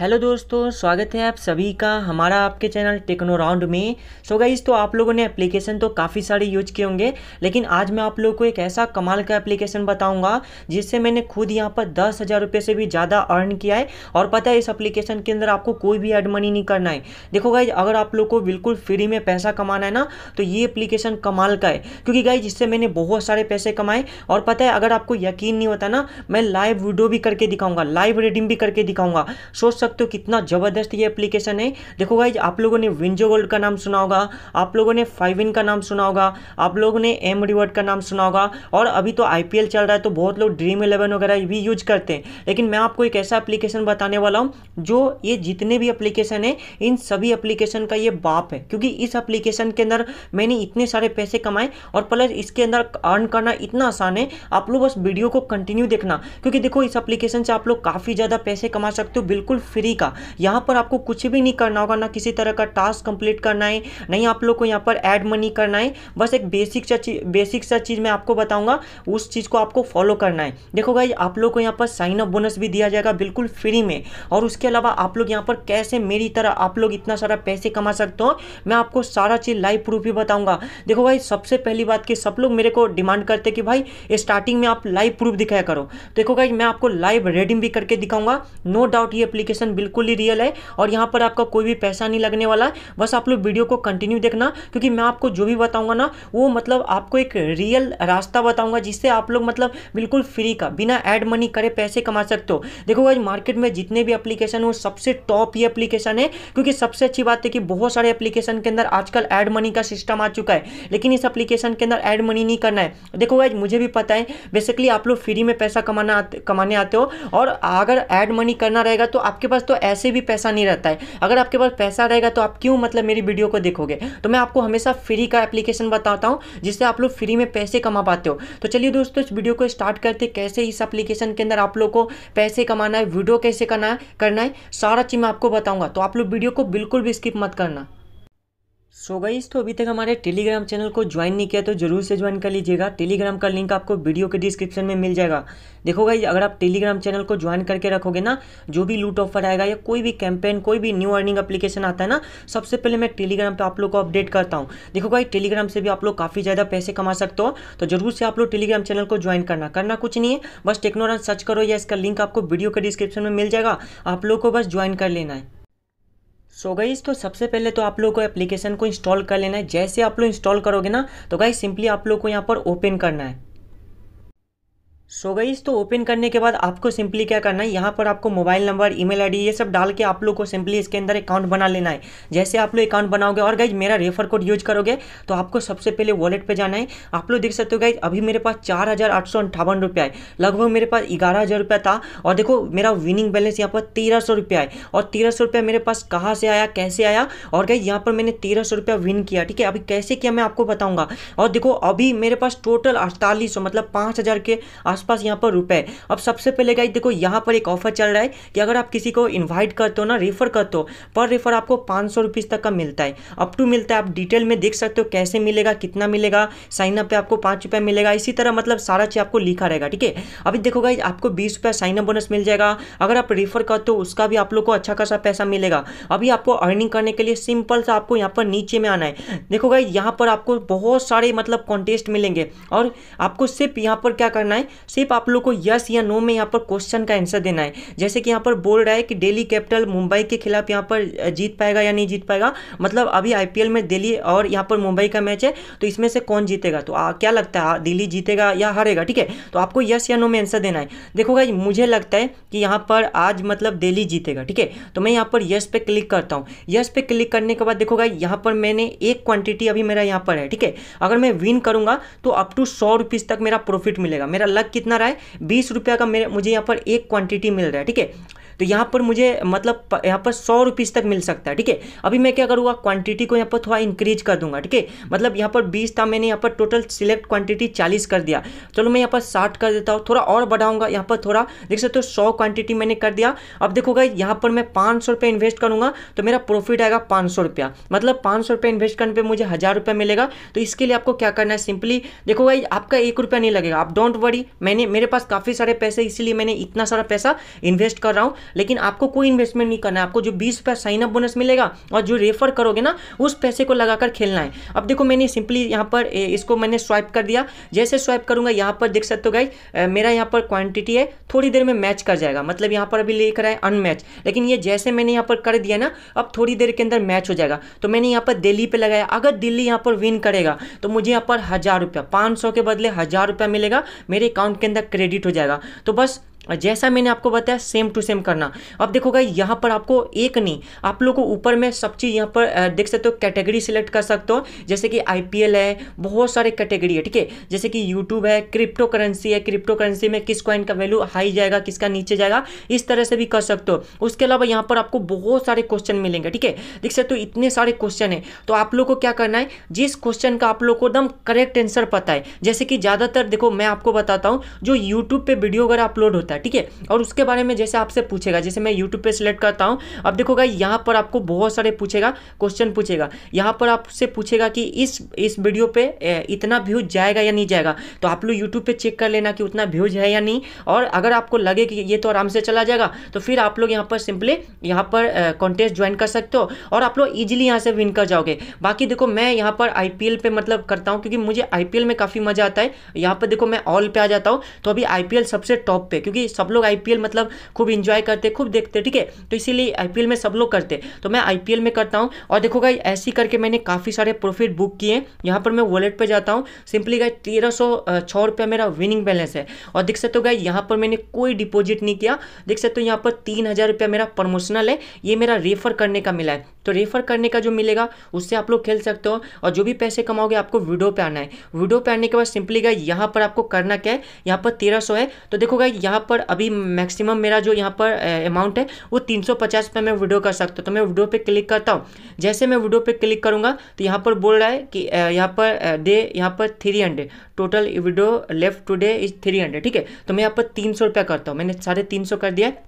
hello दोस्तों स्वागत है आप सभी का हमारा आपके चैनल टेक्नो राउंड में सो so गाइज तो आप लोगों ने एप्लीकेशन तो काफ़ी सारे यूज किए होंगे लेकिन आज मैं आप लोगों को एक ऐसा कमाल का एप्लीकेशन बताऊंगा जिससे मैंने खुद यहाँ पर दस हज़ार रुपये से भी ज़्यादा अर्न किया है और पता है इस एप्लीकेशन के अंदर आपको कोई भी एड मनी नहीं करना है देखो गाइज अगर आप लोग को बिल्कुल फ्री में पैसा कमाना है ना तो ये एप्लीकेशन कमाल का है क्योंकि गाइज इससे मैंने बहुत सारे पैसे कमाए और पता है अगर आपको यकीन नहीं होता ना मैं लाइव वीडियो भी करके दिखाऊँगा लाइव रेडिंग भी करके दिखाऊंगा सोच सकते हो कितना ज़बरदस्त ये एप्लीकेशन है देखो गाइज आप लोगों ने विंजो गोल्ड का नाम सुना होगा आप लोगों ने फाइव इन का नाम सुना होगा आप लोगों ने एम रिवर्ड का नाम सुना होगा और अभी तो आई चल रहा है तो बहुत लोग ड्रीम इलेवन वगैरह भी यूज करते हैं लेकिन मैं आपको एक ऐसा एप्लीकेशन बताने वाला हूँ जो ये जितने भी एप्लीकेशन है इन सभी एप्लीकेशन का ये बाप है क्योंकि इस एप्लीकेशन के अंदर मैंने इतने सारे पैसे कमाए और प्लस इसके अंदर अर्न करना इतना आसान है आप लोग बस वीडियो को कंटिन्यू देखना क्योंकि देखो इस एप्लीकेशन से आप लोग काफ़ी ज़्यादा पैसे कमा सकते हो बिल्कुल फ्री का यहाँ पर आपको कुछ भी नहीं करना होगा ना किसी तरह का टास्क कंप्लीट करना है नहीं आप लोग को यहाँ पर ऐड मनी करना है बस एक बेसिक सा चीज बेसिक सा चीज़ मैं आपको बताऊँगा उस चीज़ को आपको फॉलो करना है देखो भाई आप लोग को यहाँ पर साइन अप बोनस भी दिया जाएगा बिल्कुल फ्री में और उसके अलावा आप लोग यहाँ पर कैसे मेरी तरह आप लोग इतना सारा पैसे कमा सकते हो मैं आपको सारा चीज़ लाइव प्रूफ भी बताऊँगा देखो भाई सबसे पहली बात कि सब लोग मेरे को डिमांड करते कि भाई स्टार्टिंग में आप लाइव प्रूफ दिखाया करो देखो भाई मैं आपको लाइव रेडिंग भी करके दिखाऊंगा नो डाउट ये एप्लीकेशन सिचुएशन बिल्कुल ही रियल है और यहाँ पर आपका कोई भी पैसा नहीं लगने वाला है बस आप लोग वीडियो को कंटिन्यू देखना क्योंकि मैं आपको जो भी बताऊँगा ना वो मतलब आपको एक रियल रास्ता बताऊँगा जिससे आप लोग मतलब बिल्कुल फ्री का बिना एड मनी करे पैसे कमा सकते हो देखो आज मार्केट में जितने भी अप्लीकेशन वो सबसे टॉप ही अप्लीकेशन है क्योंकि सबसे अच्छी बात है कि बहुत सारे एप्लीकेशन के अंदर आजकल एड मनी का सिस्टम आ चुका है लेकिन इस एप्लीकेशन के अंदर एड मनी नहीं करना है देखो आज मुझे भी पता है बेसिकली आप लोग फ्री में पैसा कमाना आते, कमाने आते हो और अगर एड मनी करना रहेगा तो आपके आपके पास तो ऐसे भी पैसा नहीं रहता है अगर आपके पास पैसा रहेगा तो आप क्यों मतलब मेरी वीडियो को देखोगे तो मैं आपको हमेशा फ्री का एप्लीकेशन बताता हूँ जिससे आप लोग फ्री में पैसे कमा पाते हो तो चलिए दोस्तों इस वीडियो को स्टार्ट करते कैसे इस एप्लीकेशन के अंदर आप लोग को पैसे कमाना है वीडियो कैसे करना है करना है सारा चीज़ मैं आपको बताऊँगा तो आप लोग वीडियो को बिल्कुल भी स्किप मत करना सो so गई तो अभी तक हमारे टेलीग्राम चैनल को ज्वाइन नहीं किया तो जरूर से ज्वाइन कर लीजिएगा टेलीग्राम का लिंक आपको वीडियो के डिस्क्रिप्शन में मिल जाएगा देखो भाई अगर आप टेलीग्राम चैनल को ज्वाइन करके रखोगे ना जो भी लूट ऑफर आएगा या कोई भी कैंपेन कोई भी न्यू अर्निंग एप्लीकेशन आता है ना सबसे पहले मैं टेलीग्राम पर आप लोग को अपडेट करता हूँ देखो गाई टेलीग्राम से भी आप लोग काफ़ी ज़्यादा पैसे कमा सकते हो तो जरूर से आप लोग टेलीग्राम चैनल को ज्वाइन करना करना कुछ नहीं है बस टेक्नोरान सर्च करो या इसका लिंक आपको वीडियो के डिस्क्रिप्शन में मिल जाएगा आप लोग को बस ज्वाइन कर लेना है सो so गाइज तो सबसे पहले तो आप लोग को एप्लीकेशन को इंस्टॉल कर लेना है जैसे आप लोग इंस्टॉल करोगे ना तो गाइज सिंपली आप लोग को यहाँ पर ओपन करना है सो so गईस तो ओपन करने के बाद आपको सिंपली क्या करना है यहाँ पर आपको मोबाइल नंबर ईमेल आईडी ये सब डाल के आप लोग को सिंपली इसके अंदर अकाउंट बना लेना है जैसे आप लोग अकाउंट बनाओगे और गाइज मेरा रेफर कोड यूज करोगे तो आपको सबसे पहले वॉलेट पे जाना है आप लोग देख सकते हो गाइज अभी मेरे पास चार हज़ार आठ सौ अंठावन रुपया है लगभग मेरे पास ग्यारह हज़ार रुपया था और देखो मेरा विनिंग बैलेंस यहाँ पर तेरह सौ रुपया है और तेरह सौ रुपया मेरे पास कहाँ से आया कैसे आया और गाइज यहाँ पर मैंने तेरह सौ रुपया विन किया ठीक है अभी कैसे किया मैं आपको बताऊँगा और देखो अभी मेरे पास टोटल अड़तालीस सौ मतलब पाँच हज़ार के आसपास यहाँ पर रुपए अब सबसे पहले गाइज देखो यहाँ पर एक ऑफर चल रहा है कि अगर आप किसी को इन्वाइट करते हो ना रेफर करते हो पर रेफर आपको पाँच सौ तक का मिलता है अप टू मिलता है आप डिटेल में देख सकते हो कैसे मिलेगा कितना मिलेगा साइनअप पर आपको पाँच रुपये मिलेगा इसी तरह मतलब सारा चीज़ आपको लिखा रहेगा ठीक है अभी देखो गाइज आपको बीस रुपया साइनअप बोनस मिल जाएगा अगर आप रेफर करते हो उसका भी आप लोग को अच्छा खासा पैसा मिलेगा अभी आपको अर्निंग करने के लिए सिंपल सा आपको यहाँ पर नीचे में आना है देखो गाइज यहाँ पर आपको बहुत सारे मतलब कॉन्टेस्ट मिलेंगे और आपको सिर्फ यहाँ पर क्या करना है सिर्फ आप लोग को यस या नो में यहाँ पर क्वेश्चन का आंसर देना है जैसे कि यहाँ पर बोल रहा है कि डेली कैपिटल मुंबई के खिलाफ यहाँ पर जीत पाएगा या नहीं जीत पाएगा मतलब अभी आईपीएल में दिल्ली और यहाँ पर मुंबई का मैच है तो इसमें से कौन जीतेगा तो आ, क्या लगता है दिल्ली जीतेगा या हारेगा ठीक है तो आपको यस या नो में आंसर देना है देखो भाई मुझे लगता है कि यहाँ पर आज मतलब दिल्ली जीतेगा ठीक है तो मैं यहाँ पर यस पे क्लिक करता हूँ यस पे क्लिक करने के बाद देखो भाई यहाँ पर मैंने एक क्वांटिटी अभी मेरा यहाँ पर है ठीक है अगर मैं विन करूंगा तो अप टू सौ रुपीज़ तक मेरा प्रॉफिट मिलेगा मेरा लक कितना रहा है बीस रुपया का मेरे मुझे यहाँ पर एक क्वांटिटी मिल रहा है ठीक है तो यहाँ पर मुझे मतलब यहाँ पर सौ रुपीज़ तक मिल सकता है ठीक है अभी मैं क्या करूँगा क्वांटिटी को यहाँ पर थोड़ा इंक्रीज कर दूंगा ठीक है मतलब यहाँ पर बीस था मैंने यहाँ पर टोटल सिलेक्ट क्वांटिटी चालीस कर दिया चलो मैं यहाँ पर साठ कर देता हूँ थोड़ा और बढ़ाऊंगा यहाँ पर थोड़ा देख सकते हो सौ क्वांटिटी मैंने कर दिया अब देखोगा यहाँ पर मैं पाँच सौ रुपये इन्वेस्ट करूँगा तो मेरा प्रॉफिट आएगा पाँच सौ रुपया मतलब पाँच सौ रुपये इन्वेस्ट करने पर मुझे हज़ार रुपये मिलेगा तो इसके लिए आपको क्या करना है सिंपली देखो भाई आपका एक रुपया नहीं लगेगा आप डोंट वरी मैंने मेरे पास काफ़ी सारे पैसे इसीलिए मैंने इतना सारा पैसा इन्वेस्ट कर रहा हूँ लेकिन आपको कोई इन्वेस्टमेंट नहीं करना है आपको जो बीस रुपया साइनअप बोनस मिलेगा और जो रेफर करोगे ना उस पैसे को लगाकर खेलना है अब देखो मैंने सिंपली यहाँ पर इसको मैंने स्वाइप कर दिया जैसे स्वाइप करूंगा यहाँ पर देख सकते हो गाई मेरा यहाँ पर क्वान्टिटी है थोड़ी देर में मैच कर जाएगा मतलब यहाँ पर अभी लेकर आए अनमैच लेकिन ये जैसे मैंने यहाँ पर कर दिया ना अब थोड़ी देर के अंदर मैच हो जाएगा तो मैंने यहाँ पर दिल्ली पर लगाया अगर दिल्ली यहाँ पर विन करेगा तो मुझे यहाँ पर हज़ार रुपया पाँच सौ के बदले हज़ार रुपया मिलेगा मेरे अकाउंट के अंदर क्रेडिट हो जाएगा तो बस जैसा मैंने आपको बताया सेम टू सेम करना अब देखोगा यहाँ पर आपको एक नहीं आप लोग को ऊपर में सब चीज़ यहाँ पर देख सकते हो कैटेगरी सिलेक्ट कर सकते हो जैसे कि आईपीएल है बहुत सारे कैटेगरी है ठीक है जैसे कि यूट्यूब है क्रिप्टो करेंसी है क्रिप्टो करेंसी में किस कॉइन का वैल्यू हाई जाएगा किसका नीचे जाएगा इस तरह से भी कर सकते हो उसके अलावा यहाँ पर आपको बहुत सारे क्वेश्चन मिलेंगे ठीक है देख सकते हो इतने सारे क्वेश्चन है तो आप लोग को क्या करना है जिस क्वेश्चन का आप लोग को एकदम करेक्ट आंसर पता है जैसे कि ज़्यादातर देखो मैं आपको बताता हूँ जो यूट्यूब पर वीडियो वगैरह अपलोड होता है ठीक है और उसके बारे में जैसे आपसे पूछेगा जैसे मैं यूट्यूब पर सिलेक्ट करता हूँ अब देखोगा यहाँ पर आपको बहुत सारे पूछेगा क्वेश्चन पूछेगा यहाँ पर आपसे पूछेगा कि इस इस वीडियो पर इतना व्यूज जाएगा या नहीं जाएगा तो आप लोग यूट्यूब पर चेक कर लेना कि उतना व्यूज है या नहीं और अगर आपको लगे कि ये तो आराम से चला जाएगा तो फिर आप लोग यहाँ पर सिंपली यहाँ पर कॉन्टेस्ट ज्वाइन कर सकते हो और आप लोग ईजिली यहाँ से विन कर जाओगे बाकी देखो मैं यहाँ पर आई पे मतलब करता हूँ क्योंकि मुझे आई में काफ़ी मज़ा आता है यहाँ पर देखो मैं ऑल पे आ जाता हूँ तो अभी आई सबसे टॉप पे क्योंकि सब लोग आई मतलब खूब इंजॉय करते खूब देखते ठीक है तो इसीलिए आई में सब लोग करते तो मैं आई में करता हूँ और देखो गाई ऐसी करके मैंने काफ़ी सारे प्रॉफिट बुक किए यहाँ पर मैं वॉलेट पर जाता हूँ सिंपली गाई तेरह सौ रुपया मेरा विनिंग बैलेंस है और देख सकते हो गाई यहाँ पर मैंने कोई डिपॉजिट नहीं किया देख सकते हो यहाँ पर तीन हज़ार रुपया मेरा प्रमोशनल है ये मेरा रेफर करने का मिला है तो रेफ़र करने का जो मिलेगा उससे आप लोग खेल सकते हो और जो भी पैसे कमाओगे आपको वीडियो पे आना है वीडियो पे आने के बाद सिंपली गाइस यहाँ पर आपको करना क्या है यहाँ पर तेरह सौ है तो देखो गाइस यहाँ पर अभी मैक्सिमम मेरा जो यहाँ पर अमाउंट है वो तीन सौ पचास मैं वीडियो कर सकता हूँ तो मैं वीडियो पर क्लिक करता हूँ जैसे मैं वीडियो पर क्लिक करूँगा तो यहाँ पर बोल रहा है कि यहाँ पर डे यहाँ पर three hundred total video left today is three hundred ठीक है तो मैं यहाँ पर तीन सौ रुपया करता हूँ मैंने साढ़े तीन सौ कर दिया है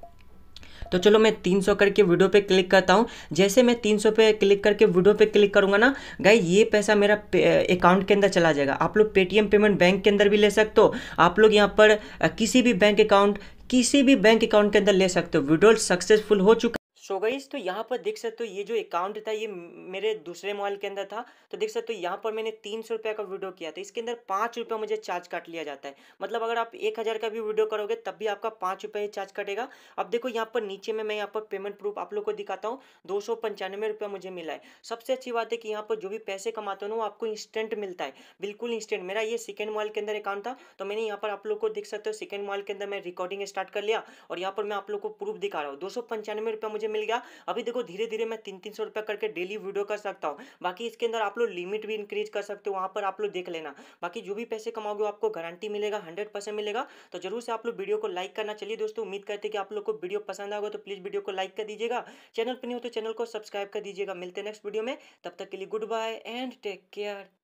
तो चलो मैं सौ करके वीडियो पे क्लिक करता हूँ जैसे मैं सौ पे क्लिक करके वीडियो पे क्लिक करूंगा ना गाई ये पैसा मेरा अकाउंट के अंदर चला जाएगा आप लोग पेटीएम पेमेंट बैंक के अंदर भी ले सकते हो आप लोग यहाँ पर किसी भी बैंक अकाउंट किसी भी बैंक अकाउंट के अंदर ले सकते हो विड्रॉल सक्सेसफुल हो चुका सो गई गईस तो यहाँ पर देख सकते हो ये जो अकाउंट था ये मेरे दूसरे मोबाइल के अंदर था तो देख सकते हो यहाँ पर मैंने तीन सौ रुपये का वीडियो किया था इसके अंदर पाँच रुपये मुझे चार्ज काट लिया जाता है मतलब अगर आप एक हज़ार का भी वीडियो करोगे तब भी आपका पाँच रुपये चार्ज कटेगा अब देखो यहाँ पर नीचे में मैं यहाँ पर पेमेंट प्रूफ आप लोग को दिखाता हूँ दो सौ पंचानवे रुपये मुझे मिला है सबसे अच्छी बात है कि यहाँ पर जो भी पैसे कमाते हो ना वो आपको इंस्टेंट मिलता है बिल्कुल इंस्टेंट मेरा ये सेकेंड मोबाइल के अंदर अकाउंट था तो मैंने यहाँ पर आप लोग को देख सकते हो सेकेंड मोबाइल के अंदर मैं रिकॉर्डिंग स्टार्ट कर लिया और यहाँ पर मैं आप लोग को प्रूफ दिखा रहा हूँ दो सौ पंचानवे रुपये मुझे मिल गया अभी देखो धीरे धीरे मैं तीन तीन सौ रुपया करके डेली वीडियो कर सकता हूँ बाकी इसके अंदर आप लोग लिमिट भी इंक्रीज कर सकते हो वहाँ पर आप लोग देख लेना बाकी जो भी पैसे कमाओगे आपको गारंटी मिलेगा हंड्रेड परसेंट मिलेगा तो जरूर से आप लोग वीडियो को लाइक करना चलिए दोस्तों उम्मीद करते कि आप लोग को वीडियो पसंद आएगा तो प्लीज़ वीडियो को लाइक कर दीजिएगा चैनल पर नहीं हो तो चैनल को सब्सक्राइब कर दीजिएगा मिलते नेक्स्ट वीडियो में तब तक के लिए good bye and take care